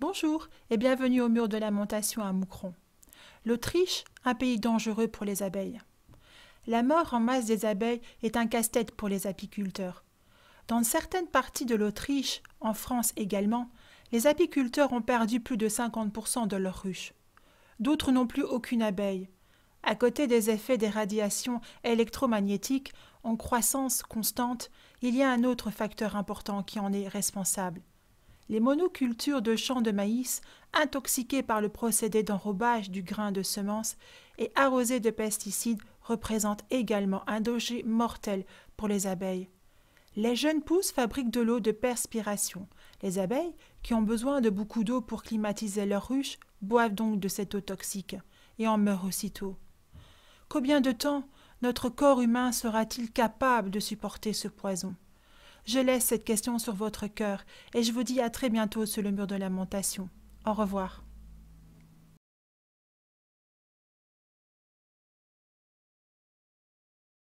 Bonjour et bienvenue au mur de lamentation à Moucron. L'Autriche, un pays dangereux pour les abeilles. La mort en masse des abeilles est un casse-tête pour les apiculteurs. Dans certaines parties de l'Autriche, en France également, les apiculteurs ont perdu plus de 50% de leurs ruches. D'autres n'ont plus aucune abeille. À côté des effets des radiations électromagnétiques en croissance constante, il y a un autre facteur important qui en est responsable les monocultures de champs de maïs, intoxiquées par le procédé d'enrobage du grain de semence et arrosées de pesticides, représentent également un danger mortel pour les abeilles. Les jeunes pousses fabriquent de l'eau de perspiration. Les abeilles, qui ont besoin de beaucoup d'eau pour climatiser leurs ruches, boivent donc de cette eau toxique et en meurent aussitôt. Combien de temps notre corps humain sera-t-il capable de supporter ce poison je laisse cette question sur votre cœur et je vous dis à très bientôt sur le mur de lamentation. Au revoir.